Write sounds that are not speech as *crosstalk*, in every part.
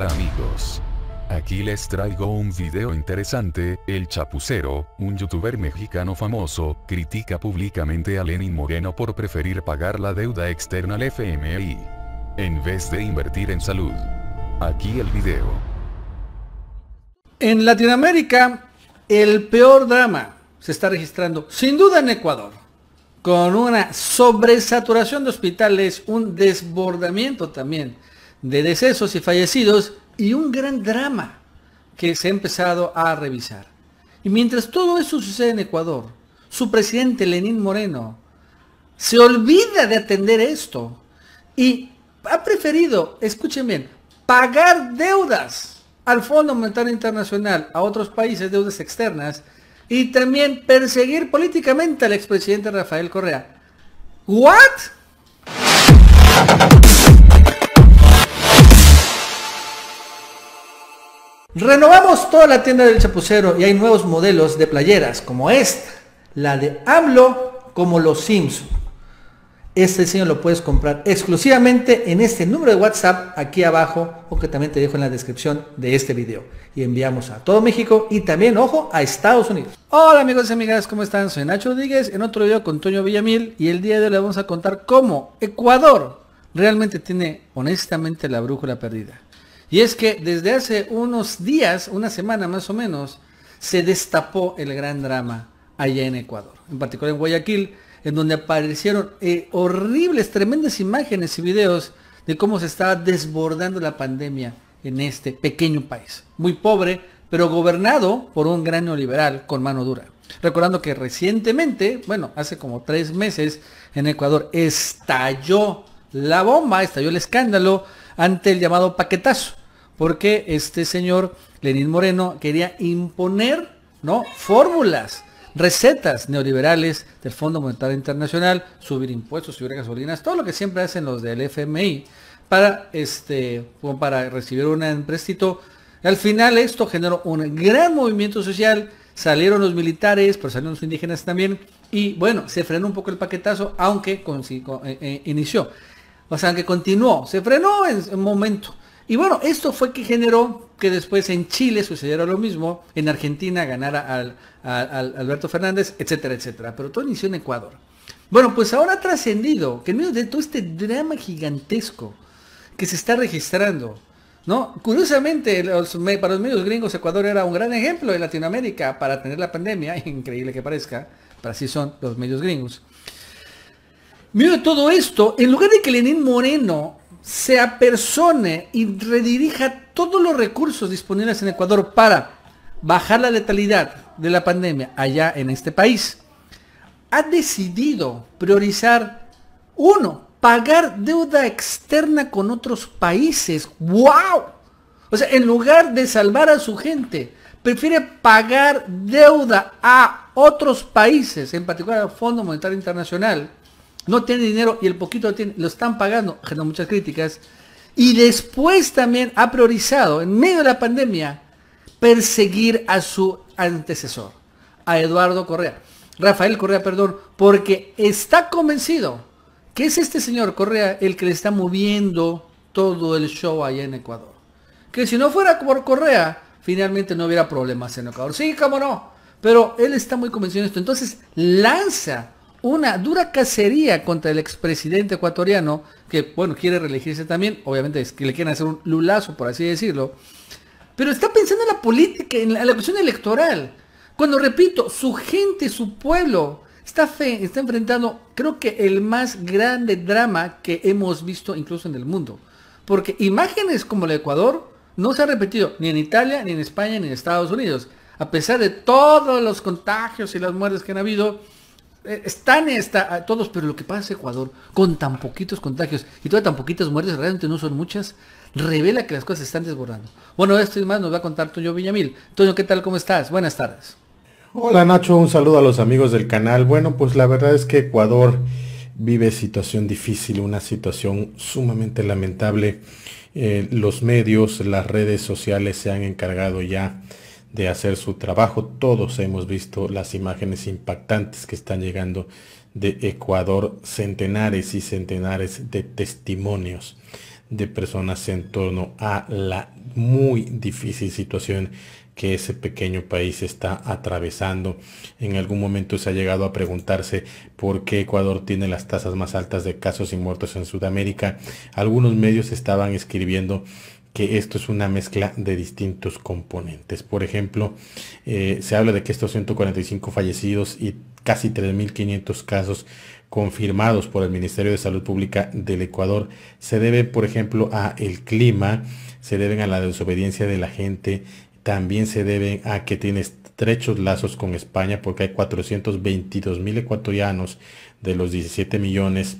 Hola amigos. Aquí les traigo un video interesante, El Chapucero, un youtuber mexicano famoso, critica públicamente a Lenin Moreno por preferir pagar la deuda externa al FMI, en vez de invertir en salud. Aquí el video. En Latinoamérica, el peor drama se está registrando, sin duda en Ecuador, con una sobresaturación de hospitales, un desbordamiento también de decesos y fallecidos y un gran drama que se ha empezado a revisar. Y mientras todo eso sucede en Ecuador, su presidente Lenín Moreno se olvida de atender esto y ha preferido, escuchen bien, pagar deudas al Fondo Monetario Internacional, a otros países, deudas externas, y también perseguir políticamente al expresidente Rafael Correa. ¿What? Renovamos toda la tienda del Chapucero y hay nuevos modelos de playeras como esta, la de AMLO como los SIMS Este diseño lo puedes comprar exclusivamente en este número de WhatsApp aquí abajo o que también te dejo en la descripción de este video. Y enviamos a todo México y también, ojo, a Estados Unidos. Hola amigos y amigas, ¿cómo están? Soy Nacho Rodríguez en otro video con Toño Villamil y el día de hoy le vamos a contar cómo Ecuador realmente tiene honestamente la brújula perdida. Y es que desde hace unos días, una semana más o menos, se destapó el gran drama allá en Ecuador, en particular en Guayaquil, en donde aparecieron eh, horribles, tremendas imágenes y videos de cómo se estaba desbordando la pandemia en este pequeño país, muy pobre, pero gobernado por un gran neoliberal con mano dura. Recordando que recientemente, bueno, hace como tres meses, en Ecuador estalló la bomba, estalló el escándalo ante el llamado paquetazo, porque este señor Lenín Moreno quería imponer, ¿no? Fórmulas recetas neoliberales del Fondo Monetario Internacional, subir impuestos, subir gasolinas, todo lo que siempre hacen los del FMI para este para recibir un empréstito. Al final esto generó un gran movimiento social, salieron los militares, pero salieron los indígenas también y bueno, se frenó un poco el paquetazo aunque eh, eh, inició. O sea, que continuó, se frenó en un momento. Y bueno, esto fue que generó que después en Chile sucediera lo mismo, en Argentina ganara al, Alberto Fernández, etcétera, etcétera. Pero todo inició en Ecuador. Bueno, pues ahora ha trascendido que en medio de todo este drama gigantesco que se está registrando, ¿no? Curiosamente, para los medios gringos, Ecuador era un gran ejemplo de Latinoamérica para tener la pandemia, *laughs* increíble que parezca, para así son los medios gringos de todo esto, en lugar de que Lenín Moreno se apersone y redirija todos los recursos disponibles en Ecuador para bajar la letalidad de la pandemia allá en este país, ha decidido priorizar, uno, pagar deuda externa con otros países. ¡Wow! O sea, en lugar de salvar a su gente, prefiere pagar deuda a otros países, en particular al Fondo Monetario Internacional, no tiene dinero y el poquito lo, tiene, lo están pagando, generó muchas críticas. Y después también ha priorizado, en medio de la pandemia, perseguir a su antecesor, a Eduardo Correa. Rafael Correa, perdón, porque está convencido que es este señor Correa el que le está moviendo todo el show allá en Ecuador. Que si no fuera por Correa, finalmente no hubiera problemas en Ecuador. Sí, cómo no. Pero él está muy convencido de esto. Entonces lanza una dura cacería contra el expresidente ecuatoriano, que bueno, quiere reelegirse también, obviamente es que le quieren hacer un lulazo, por así decirlo, pero está pensando en la política, en la, cuestión electoral, cuando repito, su gente, su pueblo, está, está enfrentando, creo que el más grande drama que hemos visto incluso en el mundo, porque imágenes como la de Ecuador no se ha repetido ni en Italia, ni en España, ni en Estados Unidos, a pesar de todos los contagios y las muertes que han habido, eh, están ah, todos, pero lo que pasa en Ecuador, con tan poquitos contagios y todas tan poquitas muertes, realmente no son muchas, revela que las cosas se están desbordando. Bueno, esto y más nos va a contar Toño Villamil. Toño, ¿qué tal? ¿Cómo estás? Buenas tardes. Hola Nacho, un saludo a los amigos del canal. Bueno, pues la verdad es que Ecuador vive situación difícil, una situación sumamente lamentable. Eh, los medios, las redes sociales se han encargado ya de hacer su trabajo. Todos hemos visto las imágenes impactantes que están llegando de Ecuador, centenares y centenares de testimonios de personas en torno a la muy difícil situación que ese pequeño país está atravesando. En algún momento se ha llegado a preguntarse por qué Ecuador tiene las tasas más altas de casos y muertos en Sudamérica. Algunos medios estaban escribiendo que esto es una mezcla de distintos componentes. Por ejemplo, eh, se habla de que estos 145 fallecidos y casi 3.500 casos confirmados por el Ministerio de Salud Pública del Ecuador se deben, por ejemplo, a el clima, se deben a la desobediencia de la gente, también se deben a que tiene estrechos lazos con España porque hay 422.000 ecuatorianos de los 17 millones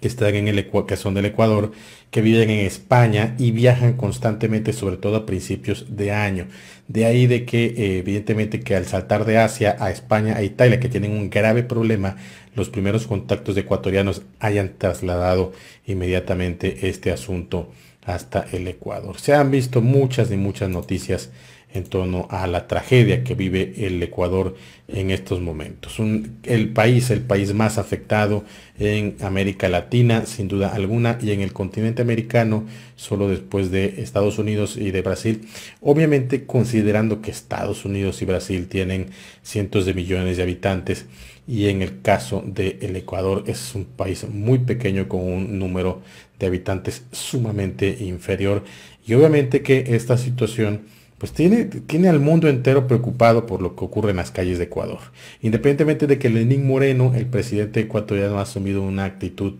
que, en el, que son del Ecuador, que viven en España y viajan constantemente, sobre todo a principios de año. De ahí de que, eh, evidentemente, que al saltar de Asia a España, a Italia, que tienen un grave problema, los primeros contactos de ecuatorianos hayan trasladado inmediatamente este asunto hasta el Ecuador. Se han visto muchas y muchas noticias en torno a la tragedia que vive el Ecuador en estos momentos. el país, el país más afectado en América Latina, sin duda alguna, y en el continente americano, solo después de Estados Unidos y de Brasil. Obviamente considerando que Estados Unidos y Brasil tienen cientos de millones de habitantes y en el caso del el Ecuador es un país muy pequeño con un número de habitantes sumamente inferior. Y obviamente que esta situación pues tiene, tiene, al mundo entero preocupado por lo que ocurre en las calles de Ecuador. Independientemente de que Lenín Moreno, el presidente ecuatoriano, ha asumido una actitud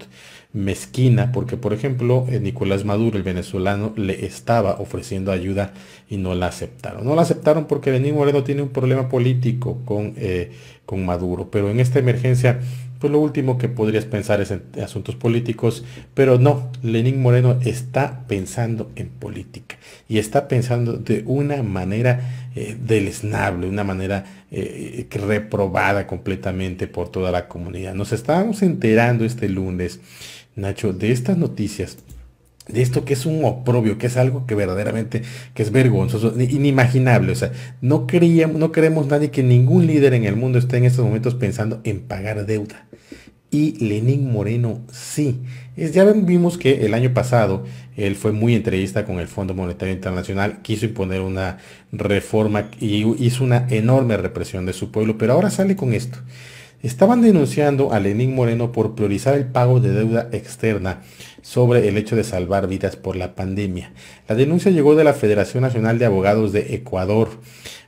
mezquina, porque por ejemplo eh, Nicolás Maduro, el venezolano, le estaba ofreciendo ayuda y no la aceptaron. No la aceptaron porque Lenín Moreno tiene un problema político con, eh, con Maduro, pero en esta emergencia pues lo último que podrías pensar es en asuntos políticos, pero no, Lenín Moreno está pensando en política y está pensando de una manera eh, deleznable, una manera eh, reprobada completamente por toda la comunidad. Nos estábamos enterando este lunes, Nacho, de estas noticias de esto que es un oprobio, que es algo que verdaderamente, que es vergonzoso, inimaginable. O sea, no, creíamos, no creemos nadie que ningún líder en el mundo esté en estos momentos pensando en pagar deuda. Y Lenín Moreno sí. Es, ya vimos que el año pasado él fue muy entrevista con el Fondo Monetario Internacional, quiso imponer una reforma y hizo una enorme represión de su pueblo, pero ahora sale con esto estaban denunciando a Lenín Moreno por priorizar el pago de deuda externa sobre el hecho de salvar vidas por la pandemia. La denuncia llegó de la Federación Nacional de Abogados de Ecuador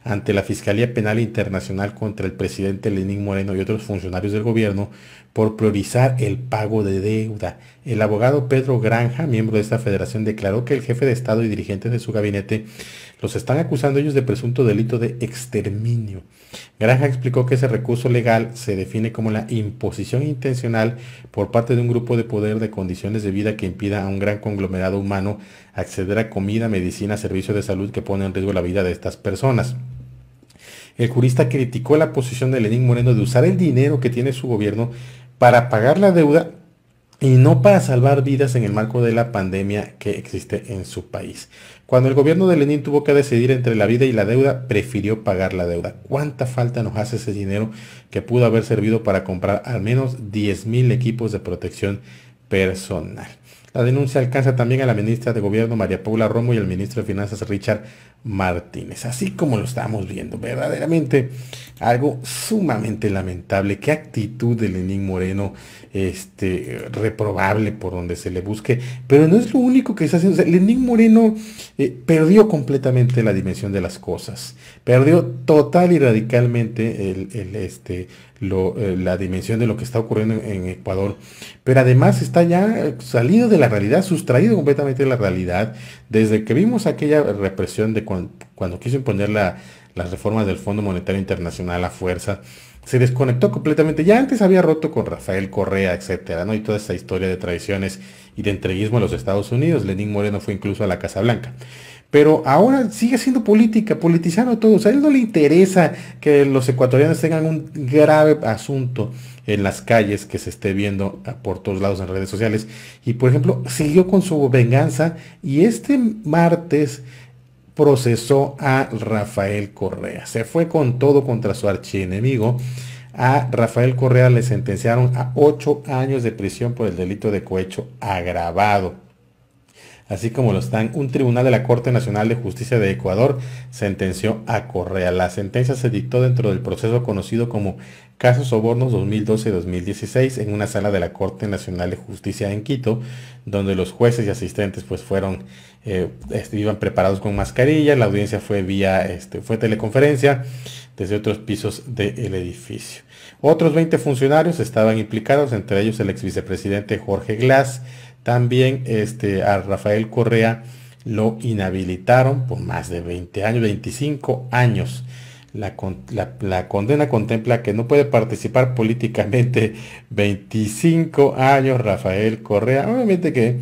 ante la Fiscalía Penal Internacional contra el presidente Lenín Moreno y otros funcionarios del gobierno por priorizar el pago de deuda el abogado Pedro Granja, miembro de esta federación, declaró que el jefe de Estado y dirigentes de su gabinete los están acusando ellos de presunto delito de exterminio. Granja explicó que ese recurso legal se define como la imposición intencional por parte de un grupo de poder de condiciones de vida que impida a un gran conglomerado humano acceder a comida, medicina, servicios de salud que pone en riesgo la vida de estas personas. El jurista criticó la posición de Lenín Moreno de usar el dinero que tiene su gobierno para pagar la deuda y no para salvar vidas en el marco de la pandemia que existe en su país. Cuando el gobierno de Lenin tuvo que decidir entre la vida y la deuda, prefirió pagar la deuda. ¿Cuánta falta nos hace ese dinero que pudo haber servido para comprar al menos 10.000 equipos de protección personal? La denuncia alcanza también a la ministra de Gobierno María Paula Romo y al ministro de Finanzas Richard Martínez. Así como lo estamos viendo, verdaderamente algo sumamente lamentable. Qué actitud de Lenín Moreno, este, reprobable por donde se le busque. Pero no es lo único que está haciendo. Lenín Moreno eh, perdió completamente la dimensión de las cosas. Perdió total y radicalmente el, este, lo, eh, la dimensión de lo que está ocurriendo en Ecuador. Pero además está ya salido de la realidad, sustraído completamente de la realidad, desde que vimos aquella represión de cuando, cuando quiso imponer la, las reformas del Fondo Monetario Internacional a fuerza, se desconectó completamente. Ya antes había roto con Rafael Correa, etcétera, ¿no? Y toda esa historia de traiciones y de entreguismo a los Estados Unidos. Lenín Moreno fue incluso a la Casa Blanca. Pero ahora sigue siendo política, politizando todo. O sea, a él no le interesa que los ecuatorianos tengan un grave asunto en las calles que se esté viendo por todos lados en redes sociales. Y por ejemplo, siguió con su venganza y este martes procesó a Rafael Correa. Se fue con todo contra su archienemigo. A Rafael Correa le sentenciaron a ocho años de prisión por el delito de cohecho agravado así como lo están. Un tribunal de la Corte Nacional de Justicia de Ecuador sentenció a Correa. La sentencia se dictó dentro del proceso conocido como Caso Sobornos 2012-2016 en una sala de la Corte Nacional de Justicia en Quito, donde los jueces y asistentes pues fueron, eh, este, iban preparados con mascarilla. La audiencia fue vía, este, fue teleconferencia desde otros pisos del edificio. Otros 20 funcionarios estaban implicados, entre ellos el ex vicepresidente Jorge Glass, también este, a Rafael Correa lo inhabilitaron por más de 20 años, 25 años. La, la, condena contempla que no puede participar políticamente 25 *laughs* años Rafael Correa. Obviamente que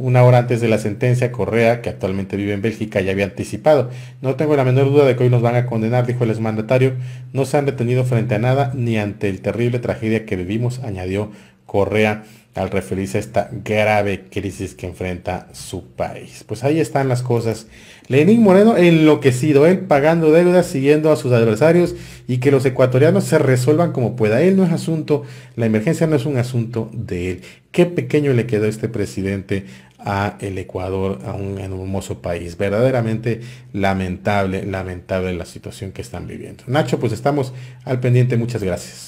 una hora antes de la sentencia, Correa, que actualmente vive en Bélgica, ya había anticipado. No tengo la menor duda de que hoy nos van a condenar, dijo el exmandatario. No se han detenido frente a nada ni ante el terrible tragedia que vivimos, añadió Correa al referirse a esta grave crisis que enfrenta su país. Pues ahí están las cosas. Lenín Moreno enloquecido, él pagando deudas, siguiendo a sus adversarios y que los ecuatorianos se resuelvan como pueda. Él no es asunto, la emergencia no es un asunto de él. Qué pequeño le quedó este presidente a el Ecuador, a un hermoso país. Verdaderamente lamentable, lamentable la situación que están viviendo. Nacho, pues estamos al pendiente. Muchas gracias.